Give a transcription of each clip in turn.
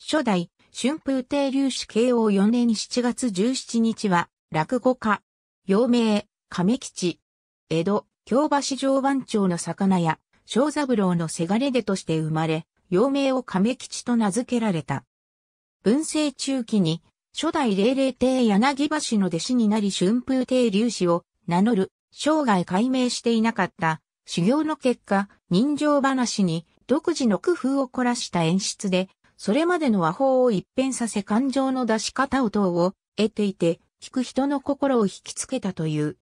初代、春風亭流子慶応4年7月17日は、落語家、陽明、亀吉、江戸、京橋常番町の魚屋、小三郎のせがれでとして生まれ、陽明を亀吉と名付けられた。文政中期に、初代霊霊亭柳橋の弟子になり春風亭流子を名乗る、生涯解明していなかった、修行の結果、人情話に独自の工夫を凝らした演出で、それまでの和法を一変させ感情の出し方を等を得ていて、聞く人の心を引きつけたという。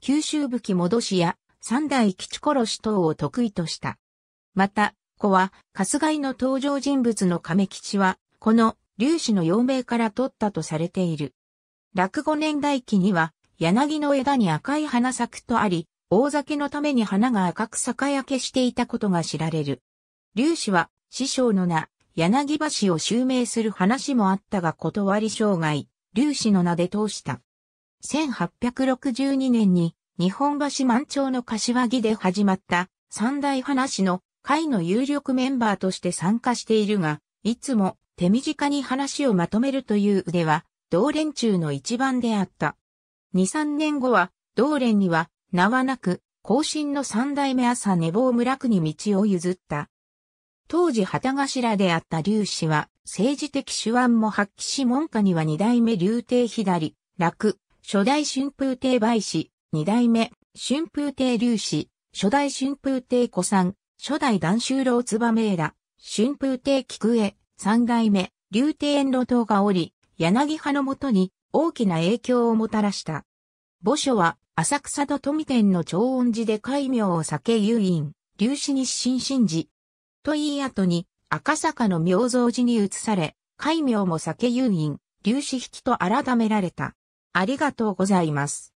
九州武器戻しや三代吉殺し等を得意とした。また、子は、春日井の登場人物の亀吉は、この、粒子の陽明から取ったとされている。落語年代記には、柳の枝に赤い花咲くとあり、大酒のために花が赤くかやけしていたことが知られる。粒子は、師匠の名、柳橋を襲名する話もあったが断り障害、劉氏の名で通した。1862年に日本橋満潮の柏木で始まった三大話の会の有力メンバーとして参加しているが、いつも手短に話をまとめるという腕は、同連中の一番であった。2、3年後は、同連には、名はなく、後進の三代目朝寝坊村区に道を譲った。当時旗頭であった劉氏は、政治的手腕も発揮し門下には二代目劉帝左、楽、初代春風亭梅氏、二代目、春風亭劉氏、初代春風亭古参、初代段州郎燕ら、春風亭菊江、三代目、劉帝遠路等がおり、柳派のもとに大きな影響をもたらした。墓所は、浅草と富店の長音寺で戒名を避け誘引、劉氏に新進寺、と言い後に赤坂の明蔵寺に移され、戒名も酒誘引、粒子引きと改められた。ありがとうございます。